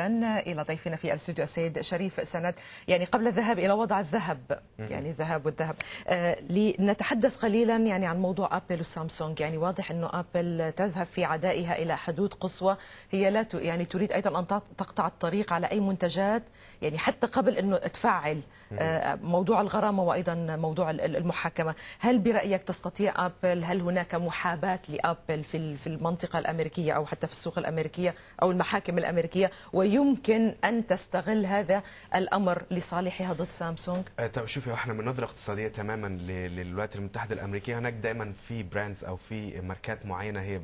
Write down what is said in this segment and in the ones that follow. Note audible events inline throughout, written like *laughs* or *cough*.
إلى ضيفنا في الاستوديو السيد شريف سند يعني قبل الذهاب إلى وضع الذهب يعني الذهب والذهب آه لنتحدث قليلا يعني عن موضوع أبل وسامسونج يعني واضح أنه أبل تذهب في عدائها إلى حدود قصوى هي لا يعني تريد أيضا أن تقطع الطريق على أي منتجات يعني حتى قبل أنه تفعل آه موضوع الغرامة وأيضا موضوع المحاكمة هل برأيك تستطيع أبل هل هناك محاباة لأبل في المنطقة الأمريكية أو حتى في السوق الأمريكية أو المحاكم الأمريكية ويمكن أن تستغل هذا الأمر لصالحها ضد سامسونج؟ أه، طب شوفي احنا من نظرة اقتصادية تماما للولايات المتحدة الأمريكية هناك دائما في براندز أو في ماركات معينة هي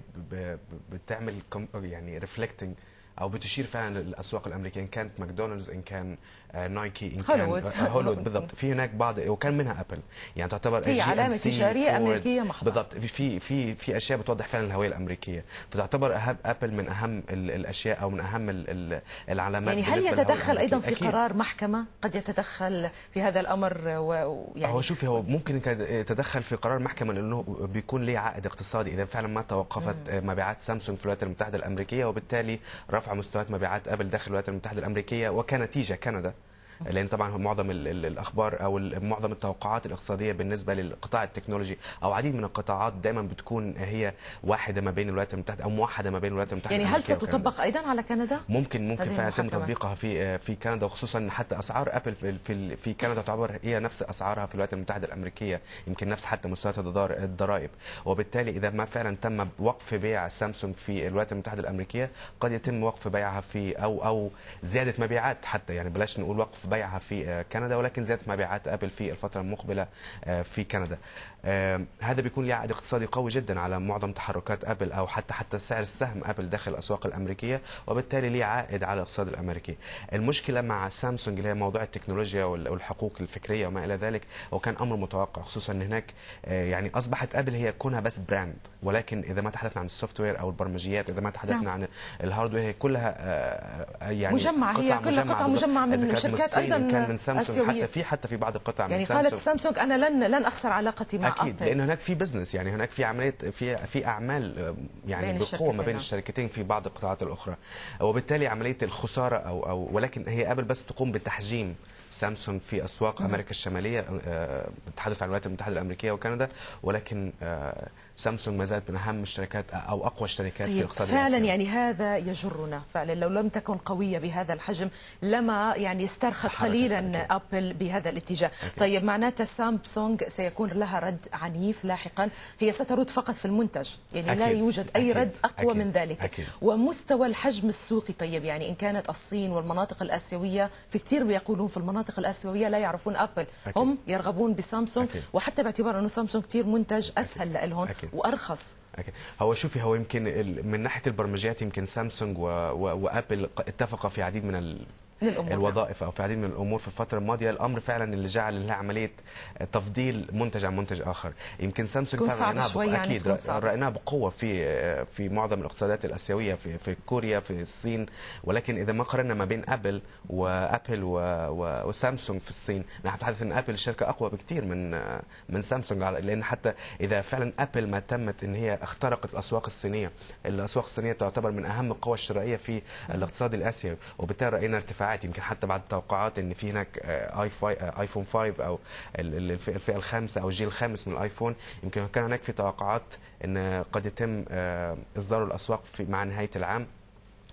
بتعمل يعني ريفلكتنج او بتشير فعلا للاسواق الامريكيه ان كانت ماكدونالدز ان كان آه، نايكي ان كان هوليوود آه، *laughs* بالضبط في هناك بعض وكان منها ابل يعني تعتبر هي علامه تجاريه امريكيه محضه بالضبط في في في اشياء بتوضح فعلا الهويه الامريكيه فتعتبر ابل من اهم الاشياء او من اهم العلامات يعني هل يتدخل ايضا في أكيد. قرار محكمه قد يتدخل في هذا الامر ويعني هو شوفي هو ممكن يتدخل في قرار محكمه لانه بيكون ليه عائد اقتصادي اذا فعلا ما توقفت مبيعات سامسونج في الولايات المتحده الامريكيه وبالتالي رفع مستويات مبيعات ابل داخل الولايات المتحده الامريكيه وكنتيجه كندا لان طبعا معظم الاخبار او معظم التوقعات الاقتصاديه بالنسبه للقطاع التكنولوجي او عديد من القطاعات دايما بتكون هي واحده ما بين الولايات المتحده او موحده ما بين الولايات المتحده يعني هل ستطبق ايضا على كندا؟ ممكن ممكن فعلا يتم تطبيقها في في كندا وخصوصا حتى اسعار ابل في في كندا تعتبر هي نفس اسعارها في الولايات المتحده الامريكيه يمكن نفس حتى مستويات الضرائب وبالتالي اذا ما فعلا تم وقف بيع سامسونج في الولايات المتحده الامريكيه قد يتم وقف بيعها في او او زياده مبيعات حتى يعني بلاش نقول وقف بيعها في آه، كندا ولكن زادت مبيعات ابل في الفتره المقبله آه، في كندا آه، هذا بيكون له عائد اقتصادي قوي جدا على معظم تحركات ابل او حتى حتى سعر السهم ابل داخل الاسواق الامريكيه وبالتالي له عائد على الاقتصاد الامريكي المشكله مع سامسونج اللي هي موضوع التكنولوجيا والحقوق الفكريه وما الى ذلك وكان امر متوقع خصوصا ان هناك يعني اصبحت ابل هي كونها بس براند ولكن اذا ما تحدثنا عن السوفت وير او البرمجيات اذا ما تحدثنا نعم. عن الهاردوير هي كلها يعني مجمعه هي كلها قطع مجمعه من شركات ايضا كان من سامسونج حتى في حتى في بعض القطع يعني من سامسونج يعني قالت سامسونج انا لن لن اخسر علاقتي مع اكيد أبل. لان هناك في بزنس يعني هناك في عمليه في في اعمال يعني بقوه ما بين آه. الشركتين في بعض القطاعات الاخرى وبالتالي عمليه الخساره او او ولكن هي ابل بس تقوم بتحجيم سامسونج في اسواق امريكا الشماليه آه، آه، بتحدث عن الولايات المتحده الامريكيه وكندا ولكن سامسونج ما زالت من اهم الشركات او اقوى الشركات طيب في الاقتصاد فعلا الاسيوي. يعني هذا يجرنا فعلا لو لم تكن قويه بهذا الحجم لما يعني استرخت قليلا ابل بهذا الاتجاه أكيد. طيب معناته سامسونج سيكون لها رد عنيف لاحقا هي سترد فقط في المنتج يعني أكيد. لا يوجد اي أكيد. رد اقوى أكيد. من ذلك أكيد. ومستوى الحجم السوقي طيب يعني ان كانت الصين والمناطق الاسيويه في كثير بيقولون في المناطق الاسيويه لا يعرفون ابل أكيد. هم يرغبون بسامسونج أكيد. وحتى باعتبار انه سامسونج كثير منتج اسهل لهم وارخص أكيد. هو شوفي هو يمكن من ناحيه البرمجيات يمكن سامسونج وابل اتفقا في عديد من للأمور. الوظائف او في عديد من الامور في الفتره الماضيه الامر فعلا اللي جعل لها عمليه تفضيل منتج عن منتج اخر يمكن سامسونج فعلا رأيناها يعني، اكيد يعني رأيناها بقوه في في معظم الاقتصادات الاسيويه في في كوريا في الصين ولكن اذا ما قارنا ما بين ابل وابل وسامسونج في الصين نحن نتحدث ان ابل شركه اقوى بكثير من من سامسونج لان حتى اذا فعلا ابل ما تمت ان هي اخترقت الاسواق الصينيه الاسواق الصينيه تعتبر من اهم القوى الشرائيه في الاقتصاد الاسيوي وبالتالي راينا ارتفاع اتوقعت يمكن حتى بعد التوقعات ان في هناك آه، آه، ايفون 5 او الفئه الخامسه او الجيل الخامس من الايفون يمكن كان هناك في توقعات ان قد يتم آه، اصداره الاسواق مع نهايه العام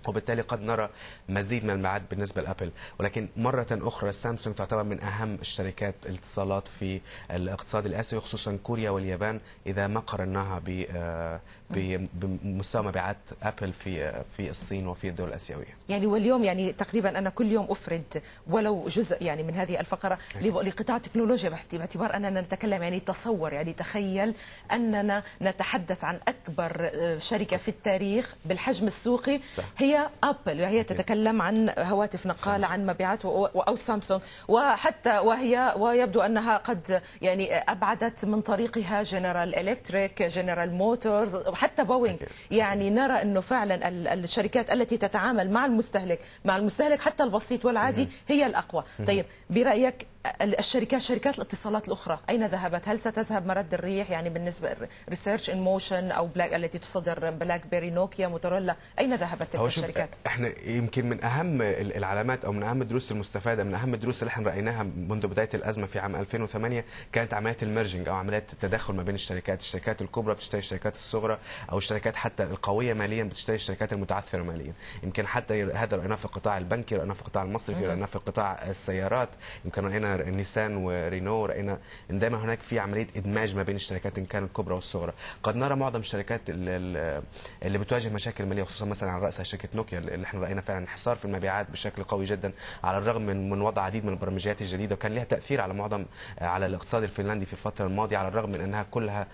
وبالتالي قد نرى مزيد من المعاد بالنسبه لابل ولكن مره اخرى سامسونج تعتبر من اهم الشركات الاتصالات في الاقتصاد الاسيوي خصوصا كوريا واليابان اذا ما قارناها آه، بمستوى مبيعات ابل في آه، في الصين وفي الدول الاسيويه. يعني واليوم يعني تقريبا انا كل يوم افرد ولو جزء يعني من هذه الفقره لقطاع تكنولوجيا باعتبار اننا نتكلم يعني تصور يعني تخيل اننا نتحدث عن اكبر آه، شركه في التاريخ بالحجم السوقي صح. هي هي أبل وهي تتكلم عن هواتف نقال عن مبيعات أو سامسونج وحتى وهي ويبدو أنها قد يعني أبعدت من طريقها جنرال إلكتريك جنرال موتورز حتى بوينغ يعني نرى أنه فعلا الشركات التي تتعامل مع المستهلك مع المستهلك حتى البسيط والعادي هي الأقوى طيب برأيك الشركات شركات الاتصالات الاخرى اين ذهبت هل ستذهب مرد الريح يعني بالنسبه ريسيرش ان موشن او بلاك التي تصدر بلاك بيري نوكيا موتورولا اين ذهبت تلك الشركات احنا يمكن من اهم العلامات او من اهم الدروس المستفاده من اهم الدروس اللي احنا رايناها منذ بدايه الازمه في عام 2008 كانت عمليات الميرجنج او عمليات التداخل ما بين الشركات الشركات الكبرى بتشتري الشركات الصغرى او الشركات حتى القويه ماليا بتشتري الشركات المتعثره ماليا يمكن حتى هذا رايناه في القطاع البنكي رايناه في القطاع المصرفي رايناه في قطاع السيارات يمكن راينا نيسان ورينو راينا ان دايما هناك في عمليه ادماج ما بين الشركات ان كانت الكبرى والصغرى قد نرى معظم الشركات اللي بتواجه مشاكل ماليه خصوصا مثلا على راسها شركه نوكيا اللي احنا راينا فعلا انحسار في المبيعات بشكل قوي جدا على الرغم من من وضع عديد من البرمجيات الجديده وكان لها تاثير على معظم على الاقتصاد الفنلندي في الفتره الماضيه على الرغم من انها كلها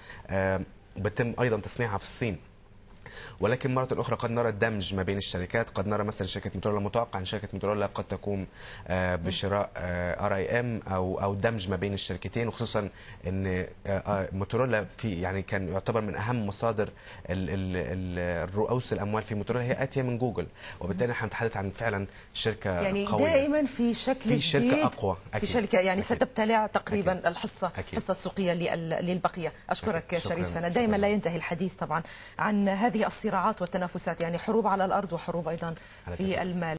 بتم ايضا تصنيعها في الصين ولكن مرة أخرى قد نرى الدمج ما بين الشركات قد نرى مثلا شركة موتورولا متوقع أن شركة موتورولا قد تقوم آه، بشراء ار اي ام أو أو دمج ما بين الشركتين وخصوصا أن موتورولا آه، آه، في يعني كان يعتبر من أهم مصادر الرؤوس الأموال في موتورولا هي آتية من جوجل وبالتالي نحن نتحدث عن فعلا شركة يعني قوية دائما في شكل في شركة أقوى أكيد. في شركة يعني أكيد. ستبتلع تقريبا أكيد. الحصة أكيد. الحصة السوقية للبقية أشكرك شريف سنة دايما لا ينتهي الحديث طبعا عن هذه الصراعات والتنافسات يعني حروب على الأرض وحروب أيضا في المال